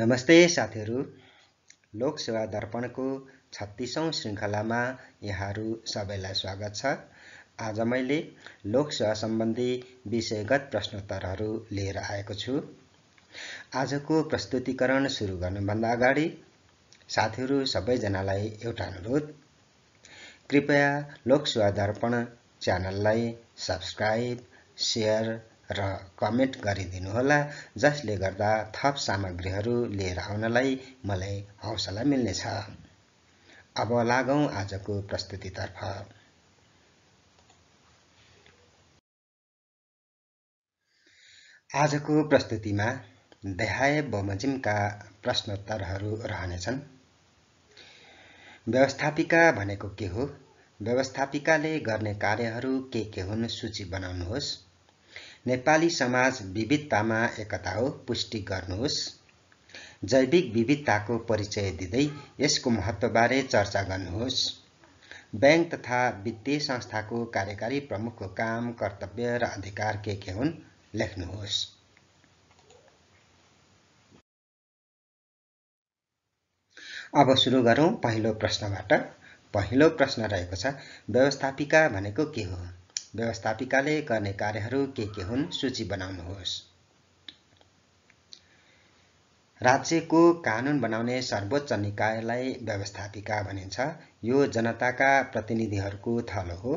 नमस्ते साथीहरू लोकसेवा दर्पणको छत्तिसौँ श्रृङ्खलामा यहाँहरू सबैलाई स्वागत छ आज मैले लोकसेवा सम्बन्धी विषयगत प्रश्नोत्तरहरू लिएर आएको छु आजको प्रस्तुतिकरण सुरु गर्नुभन्दा अगाडि साथीहरू सबैजनालाई एउटा अनुरोध कृपया लोकसेवा दर्पण च्यानललाई सब्सक्राइब सेयर र कमेन्ट गरिदिनुहोला जसले गर्दा थप सामग्रीहरू लिएर आउनलाई मलाई हौसला मिल्नेछ अब लागौँ आजको प्रस्तुतितर्फ आजको प्रस्तुतिमा देहाय बमोजिमका प्रश्नोत्तरहरू रहनेछन् व्यवस्थापिका भनेको के हो व्यवस्थापिकाले गर्ने कार्यहरू के के हुन् सूची बनाउनुहोस् नेपाली समाज विविधतामा एकता हो पुष्टि गर्नुहोस् जैविक विविधताको परिचय दिँदै यसको महत्त्वबारे चर्चा गर्नुहोस् ब्याङ्क तथा वित्तीय संस्थाको कार्यकारी प्रमुखको काम कर्तव्य र अधिकार के के हुन् लेख्नुहोस् अब सुरु गरौँ पहिलो प्रश्नबाट पहिलो प्रश्न रहेको छ व्यवस्थापिका भनेको के हो व्यवस्थापिकाले गर्ने कार्यहरू के के हुन् सूची बनाउनुहोस् राज्यको कानुन बनाउने सर्वोच्च निकायलाई व्यवस्थापिका भनिन्छ यो जनताका प्रतिनिधिहरूको थलो हो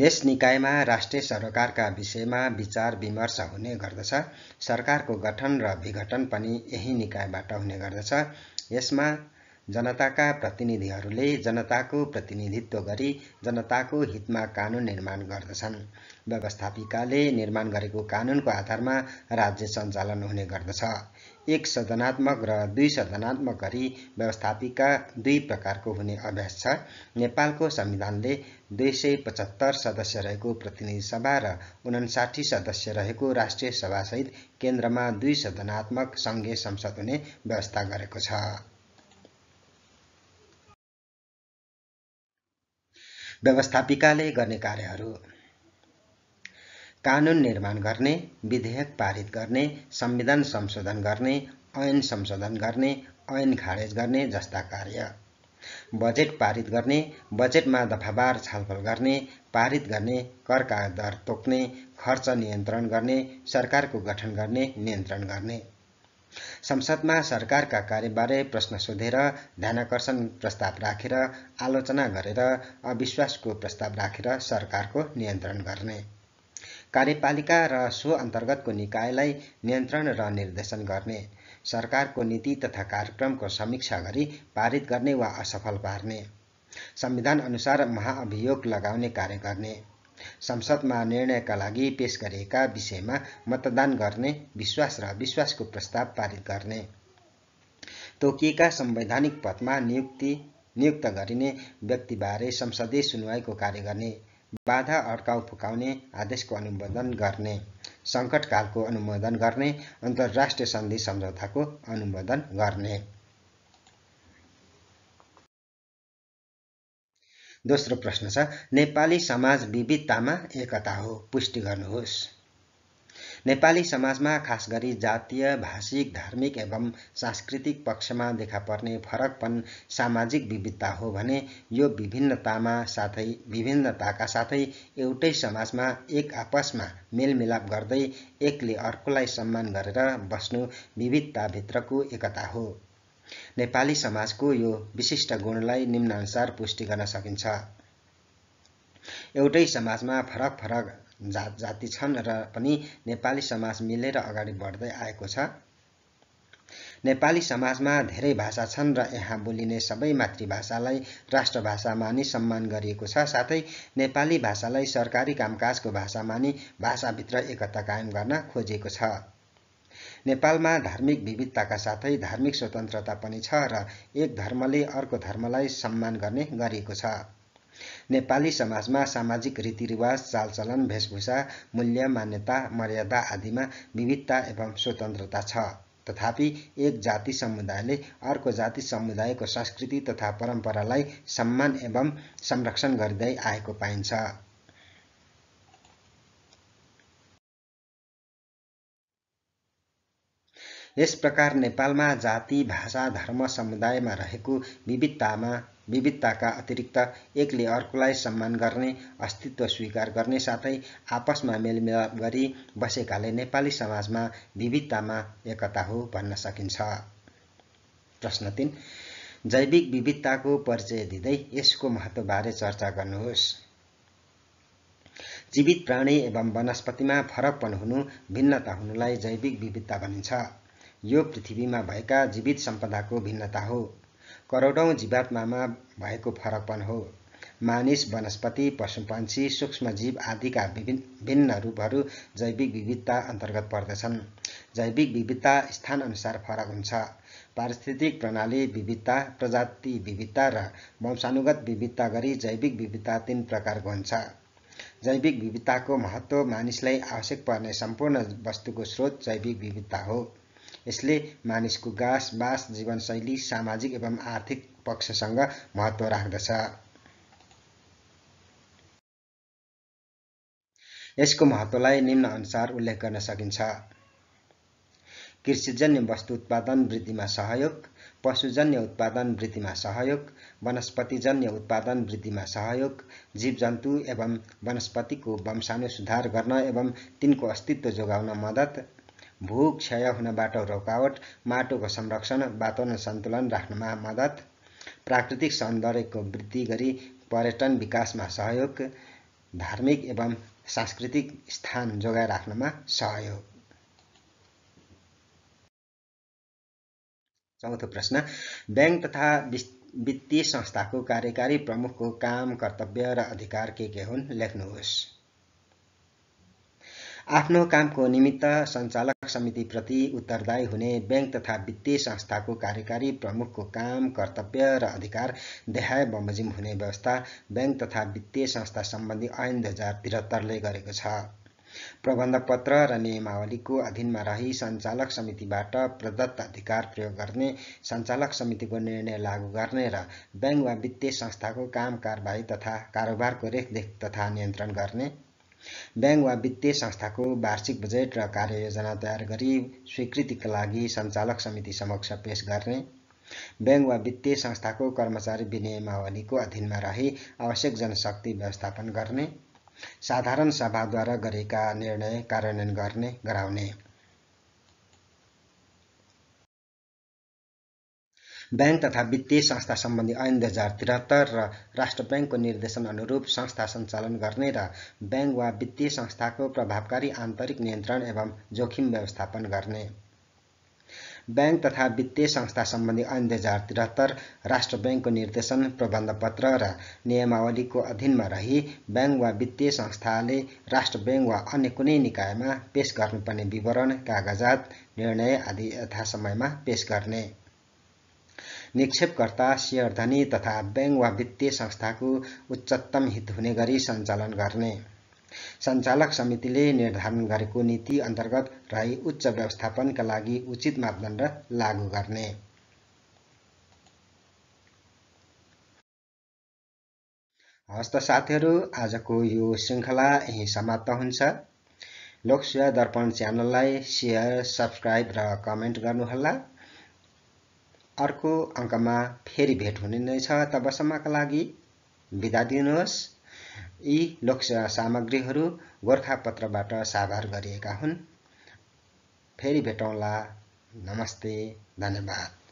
यस निकायमा राष्ट्रिय सरकारका विषयमा विचार विमर्श हुने गर्दछ सरकारको गठन र विघटन पनि यही निकायबाट हुने गर्दछ यसमा जनताका प्रतिनिधिहरूले जनताको प्रतिनिधित्व गरी जनताको हितमा कानुन निर्माण गर्दछन् व्यवस्थापिकाले निर्माण गरेको कानुनको आधारमा राज्य सञ्चालन हुने गर्दछ एक सदनात्मक र दुई सदनात्मक गरी व्यवस्थापिका दुई प्रकारको हुने अभ्यास छ नेपालको संविधानले दुई सय पचहत्तर सदस्य रहेको प्रतिनिधि सभा र उनासाठी सदस्य रहेको राष्ट्रिय सभासहित केन्द्रमा दुई सदनात्मक सङ्घीय संसद हुने व्यवस्था गरेको छ व्यवस्थापिकाले गर्ने कार्यहरू कानुन निर्माण गर्ने विधेयक पारित गर्ने संविधान संशोधन गर्ने ऐन संशोधन गर्ने ऐन खारेज गर्ने जस्ता कार्य बजेट पारित गर्ने बजेटमा दफाबार छलफल गर्ने पारित गर्ने करका दर तोक्ने खर्च नियन्त्रण गर्ने सरकारको गठन गर्ने नियन्त्रण गर्ने संसदमा सरकारका कार्यबारे प्रश्न सोधेर ध्यानकर्षण प्रस्ताव राखेर आलोचना गरेर अविश्वासको प्रस्ताव राखेर सरकारको नियन्त्रण गर्ने कार्यपालिका र सो अन्तर्गतको निकायलाई नियन्त्रण र निर्देशन गर्ने सरकारको नीति तथा कार्यक्रमको समीक्षा गरी पारित गर्ने वा असफल पार्ने संविधान अनुसार महाअभियोग लगाउने कार्य गर्ने संसदमा निर्णयका लागि पेश गरिएका विषयमा मतदान गर्ने विश्वास र विश्वासको प्रस्ताव पारित गर्ने तोकिएका संवैधानिक पदमा नियुक्ति नियुक्त गरिने व्यक्तिबारे संसदीय सुनवाईको कार्य गर्ने बाधा अड्काउ फुकाउने आदेशको अनुमोदन गर्ने सङ्कटकालको अनुमोदन गर्ने अन्तर्राष्ट्रिय सन्धि सम्झौताको अनुमोदन गर्ने दोस्रो प्रश्न छ नेपाली समाज विविधतामा एकता हो पुष्टि गर्नुहोस् नेपाली समाजमा खास गरी जातीय भाषिक धार्मिक एवं सांस्कृतिक पक्षमा देखा पर्ने फरकपन सामाजिक विविधता हो भने यो विभिन्नतामा साथै विभिन्नताका साथै एउटै समाजमा एक आपसमा मेलमिलाप गर्दै एकले अर्कोलाई सम्मान गरेर बस्नु विविधताभित्रको एकता हो नेपाली समाजको यो विशिष्ट गुणलाई निम्नानुसार पुष्टि गर्न सकिन्छ एउटै समाजमा फरक फरक जात जाति छन् र पनि नेपाली समाज मिलेर अगाडि बढ्दै आएको छ नेपाली समाजमा धेरै भाषा छन् र यहाँ बोलिने सबै मातृभाषालाई राष्ट्रभाषा मानि सम्मान गरिएको छ साथै नेपाली भाषालाई सरकारी कामकाजको भाषा मानि भाषाभित्र एकता कायम गर्न खोजिएको छ नेपालमा धार्मिक विविधताका साथै धार्मिक स्वतन्त्रता पनि छ र एक धर्मले अर्को धर्मलाई सम्मान गर्ने गरिएको छ नेपाली समाजमा सामाजिक रीतिरिवाज चालचलन वेशभूषा मूल्य मान्यता मर्यादा आदिमा विविधता एवं स्वतन्त्रता छ तथापि एक जाति समुदायले अर्को जाति समुदायको संस्कृति तथा परम्परालाई सम्मान एवं संरक्षण गर्दै आएको पाइन्छ यस प्रकार नेपालमा जाति भाषा धर्म समुदायमा रहेको विविधतामा विविधताका अतिरिक्त एकले अर्कोलाई सम्मान गर्ने अस्तित्व स्वीकार गर्ने साथै आपसमा मेलमिलाप गरी बसेकाले नेपाली समाजमा विविधतामा एकता हो भन्न सकिन्छ प्रश्न तिन जैविक विविधताको परिचय दिँदै यसको महत्त्वबारे चर्चा गर्नुहोस् जीवित प्राणी एवं वनस्पतिमा फरकपन हुनु भिन्नता हुनुलाई जैविक विविधता भनिन्छ यो पृथ्वीमा भएका जीवित सम्पदाको भिन्नता हो करोडौँ जीवात्मामा भएको फरकपन हो मानिस वनस्पति पशुपन्छी सूक्ष्मजीव आदिका विभिन्न भिन्न रूपहरू जैविक विविधता अन्तर्गत पर्दछन् जैविक विविधता स्थानअनुसार फरक हुन्छ पारिस्थितिक प्रणाली विविधता प्रजाति विविधता र वंशानुगत विविधता गरी जैविक विविधता तिन प्रकारको हुन्छ जैविक विविधताको महत्त्व मानिसलाई आवश्यक पर्ने सम्पूर्ण वस्तुको स्रोत जैविक विविधता हो यसले मानिसको गाँस बाँस जीवनशैली सामाजिक एवं आर्थिक पक्षसँग महत्त्व राख्दछ यसको महत्त्वलाई निम्नअनुसार उल्लेख गर्न सकिन्छ कृषिजन्य वस्तु उत्पादन वृद्धिमा सहयोग पशुजन्य उत्पादन वृद्धिमा सहयोग वनस्पतिजन्य उत्पादन वृद्धिमा सहयोग जीवजन्तु एवं वनस्पतिको वंशानु सुधार गर्न एवं तिनको अस्तित्व जोगाउन मद्दत भू क्षय हुनबाट रोकावट माटोको संरक्षण वातावरण सन्तुलन राख्नमा मद्दत प्राकृतिक सौन्दर्यको वृद्धि गरी पर्यटन विकासमा सहयोग धार्मिक एवं सांस्कृतिक स्थान जोगाइ राख्नमा सहयोग चौथो प्रश्न ब्याङ्क तथा वित्तीय संस्थाको कार्यकारी प्रमुखको काम कर्तव्य र अधिकार के के हुन् लेख्नुहोस् आफ्नो कामको निमित्त सञ्चालक समितिप्रति उत्तरदायी हुने ब्याङ्क तथा वित्तीय संस्थाको कार्यकारी प्रमुखको काम कर्तव्य र अधिकार देहाय बमोजिम हुने व्यवस्था ब्याङ्क तथा वित्तीय संस्था सम्बन्धी ऐन दुई हजार त्रिहत्तरले गरेको छ प्रबन्ध पत्र र नियमावलीको अधीनमा रही सञ्चालक समितिबाट प्रदत्त अधिकार प्रयोग गर्ने सञ्चालक समितिको निर्णय लागू गर्ने र ब्याङ्क वा वित्तीय संस्थाको काम कारबाही तथा कारोबारको रेखदेख तथा नियन्त्रण गर्ने ब्याङ्क वा वित्तीय संस्थाको वार्षिक बजेट र कार्ययोजना तयार गरी स्वीकृतिका लागि सञ्चालक समिति समक्ष पेश गर्ने ब्याङ्क वा वित्तीय संस्थाको कर्मचारी विनियमावलीको अधीनमा रही आवश्यक जनशक्ति व्यवस्थापन गर्ने साधारण सभाद्वारा गरेका निर्णय कार्यान्वयन गर्ने गराउने ब्याङ्क तथा वित्तीय संस्था सम्बन्धी ऐन दुई हजार त्रिहत्तर र राष्ट्र ब्याङ्कको निर्देशन अनुरूप संस्था सञ्चालन गर्ने र ब्याङ्क वा वित्तीय संस्थाको प्रभावकारी आन्तरिक नियन्त्रण एवं जोखिम व्यवस्थापन गर्ने ब्याङ्क तथा वित्तीय संस्था सम्बन्धी ऐन दुई हजार त्रिहत्तर राष्ट्र ब्याङ्कको निर्देशन प्रबन्ध पत्र र नियमावलीको अधीनमा रही ब्याङ्क वा वित्तीय संस्थाले राष्ट्र ब्याङ्क वा अन्य कुनै निकायमा पेश गर्नुपर्ने विवरण कागजात निर्णय आदि यथासमयमा पेश गर्ने निक्षेपकर्ता सेयरधनी तथा ब्याङ्क वा वित्तीय संस्थाको उच्चतम हित हुने गरी सञ्चालन गर्ने सञ्चालक समितिले निर्धारण गरेको नीति अन्तर्गत रही उच्च व्यवस्थापनका लागि उचित मापदण्ड लागू गर्ने हस् त साथीहरू आजको यो श्रृङ्खला यहीँ समाप्त हुन्छ लोकसेवा दर्पण च्यानललाई सेयर सब्सक्राइब र कमेन्ट गर्नुहोला अर्को अङ्कमा फेरि भेट हुने नै छ तबसम्मका लागि बिदा दिनुहोस् यी लोक सामग्रीहरू गोर्खापत्रबाट साभार गरिएका हुन् फेरि भेटौँला नमस्ते धन्यवाद